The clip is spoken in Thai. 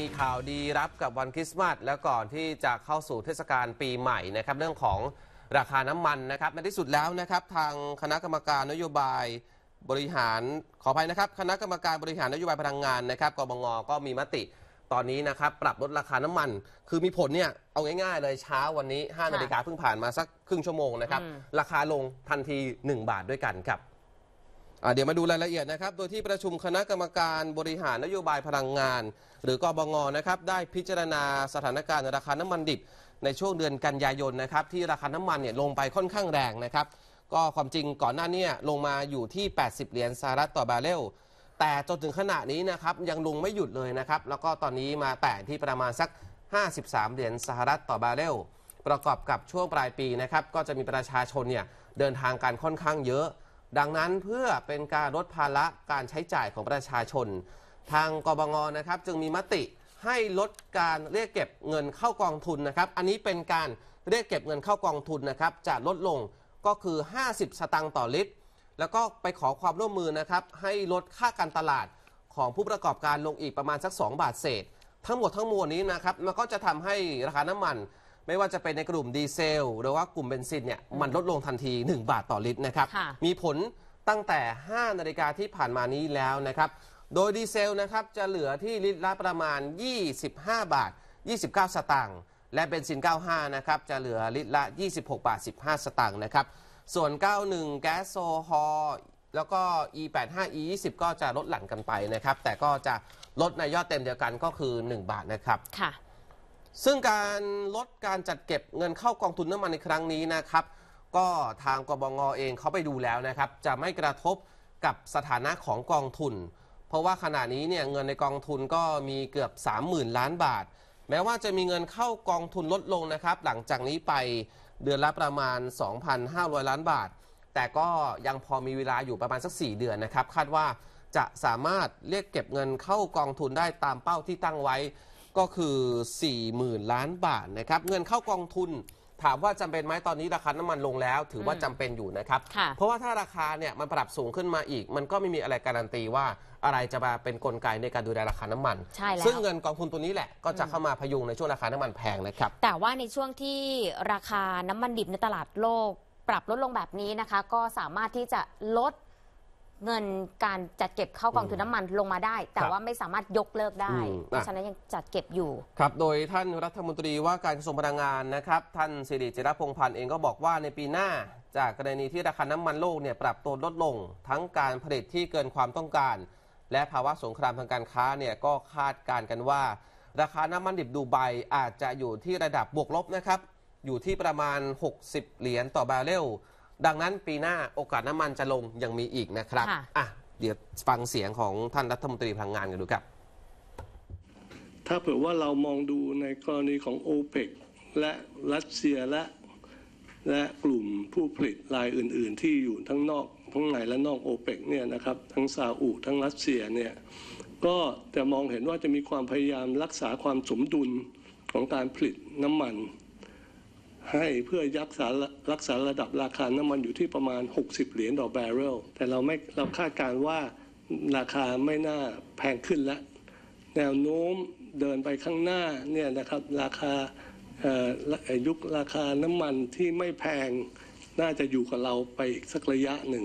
มีข่าวดีรับกับวันคริสต์มาสแล้วก่อนที่จะเข้าสู่เทศกาลปีใหม่นะครับเรื่องของราคาน้ำมันนะครับในที่สุดแล้วนะครับทางคณะกรรมการนโยบายบริหารขออภัยนะครับ คณะกรรมการบริหารนโยบายพลังงานนะครับกบงก็มีมติ ตอนนี้นะครับปรับลดราคาน้ำมันคือมีผลเนี่ยเอาง่ายๆเลยเช้าวันนี้5นาฬิกาเพิ่งผ่านมาสักครึ่งชั่วโมงนะครับราคาลงทันที 1 บาทด้วยกันครับเดี๋ยวมาดูรายละเอียดนะครับ โดยที่ประชุมคณะกรรมการบริหารนโยบายพลังงาน หรือกบงนะครับได้พิจารณาสถานการณ์ ราคาน้ำมันดิบในช่วงเดือนกันยายนนะครับที่ราคาน้ำมันเนี่ยลงไปค่อนข้างแรงนะครับ ก็ความจริงก่อนหน้านี้ลงมาอยู่ที่ 80 เหรียญสหรัฐต่อบาเรลแต่จนถึงขณะนี้นะครับยังลงไม่หยุดเลยนะครับแล้วก็ตอนนี้มาแตะที่ประมาณสัก 53 เหรียญสหรัฐต่อบาเรลประกอบกับช่วงปลายปีนะครับก็จะมีประชาชนเนี่ยเดินทางการค่อนข้างเยอะดังนั้นเพื่อเป็นการลดภาระการใช้จ่ายของประชาชน ทางกบงนะครับจึงมีมติให้ลดการเรียกเก็บเงินเข้ากองทุนนะครับ อันนี้เป็นการเรียกเก็บเงินเข้ากองทุนนะครับ จะลดลงก็คือ 50 สตางค์ต่อลิตร แล้วก็ไปขอความร่วมมือนะครับ ให้ลดค่าการตลาดของผู้ประกอบการลงอีกประมาณสัก 2 บาทเศษ ทั้งหมดทั้งมวลนี้นะครับมันก็จะทำให้ราคาน้ำมันไม่ว่าจะเป็นในกลุ่มดีเซลหรือว่ากลุ่มเบนซินเนี่ยมันลดลงทันที 1 บาทต่อลิตรนะครับมีผลตั้งแต่ 5 นาฬิกาที่ผ่านมานี้แล้วนะครับ โดยดีเซลนะครับจะเหลือที่ลิตรละประมาณ 25 บาท 29 สตางค์และเบนซิน 95นะครับจะเหลือลิตรละ 26 บาท 15 สตางค์นะครับส่วน 91 แก๊สโซฮอล์แล้วก็ E85 E20 ก็จะลดหลั่นกันไปนะครับ แต่ก็จะลดในยอดเต็มเดียวกันก็คือ 1 บาทนะครับค่ะซึ่งการลดการจัดเก็บเงินเข้ากองทุนน้ำมันในครั้งนี้นะครับ ก็ทางกบงเองเขาไปดูแล้วนะครับ จะไม่กระทบกับสถานะของกองทุน เพราะว่าขณะนี้เนี่ยเงินในกองทุนก็มีเกือบ30,000ล้านบาทแม้ว่าจะมีเงินเข้ากองทุนลดลงนะครับ หลังจากนี้ไปเดือนละประมาณ 2,500ล้านบาทแต่ก็ยังพอมีเวลาอยู่ประมาณสัก 4 เดือนนะครับ คาดว่าจะสามารถเรียกเก็บเงินเข้ากองทุนได้ตามเป้าที่ตั้งไว้ก็คือ40,000ล้านบาทนะครับ เงินเข้ากองทุนถามว่าจำเป็นไหมตอนนี้ราคาน้ำมันลงแล้วถือว่าจำเป็นอยู่นะครับ เพราะว่าถ้าราคาเนี่ยมันปรับสูงขึ้นมาอีกมันก็ไม่มีอะไรการันตีว่าอะไรจะมาเป็นกลไกในการดูแลราคาน้ำมันใช่แล้วซึ่งเงินกองทุนตัวนี้แหละก็จะเข้ามาพยุงในช่วงราคาน้ำมันแพงนะครับแต่ว่าในช่วงที่ราคาน้ำมันดิบในตลาดโลก ปรับลดลงแบบนี้นะคะ ก็สามารถที่จะลดเงินการจัดเก็บเข้ากองทุนน้ำมันลงมาได้ แต่ว่าไม่สามารถยกเลิกได้ เพราะฉะนั้นยังจัดเก็บอยู่ ครับ โดยท่านรัฐมนตรีว่าการกระทรวงพลังงานนะครับท่านสิริจิรพงษ์พันธ์เองก็บอกว่าในปีหน้า จากกรณีที่ราคาน้ำมันโลกเนี่ยปรับตัวลดลง ทั้งการผลิตที่เกินความต้องการ และภาวะสงครามทางการค้าเนี่ยก็คาดการกันว่าราคาน้ำมันดิบดูไบอาจจะอยู่ที่ระดับบวกลบนะครับ อยู่ที่ประมาณ 60 เหรียญต่อบาร์เรลดังนั้นปีหน้าโอกาสน้ำมันจะลงยังมีอีกนะครับอ่ะเดี๋ยวฟังเสียงของท่านรัฐมนตรีพลังงานกันดูครับ ถ้าเผื่อว่าเรามองดูในกรณีของโอเปกและรัสเซียและและกลุ่มผู้ผลิตรายอื่นๆ ที่อยู่ทั้งนอกทั้งในและนอกโอเปกเนี่ยนะครับ ทั้งซาอุทั้งรัสเซียเนี่ย ก็จะมองเห็นว่าจะมีความพยายามรักษาความสมดุลของการผลิตน้ำมันให้เพื่อยักษารักษาระดับราคาน้ำมันอยู่ที่ประมาณ 60เหรียญต่อแบเรลแต่เราไม่เราคาดการว่าราคาไม่น่าแพงขึ้นแล้วแนวโน้มเดินไปข้างหน้าเนี่ยนะครับราคายุคราคาน้ำมันที่ไม่แพงน่าจะอยู่กับเราไปอีกสักระยะหนึ่ง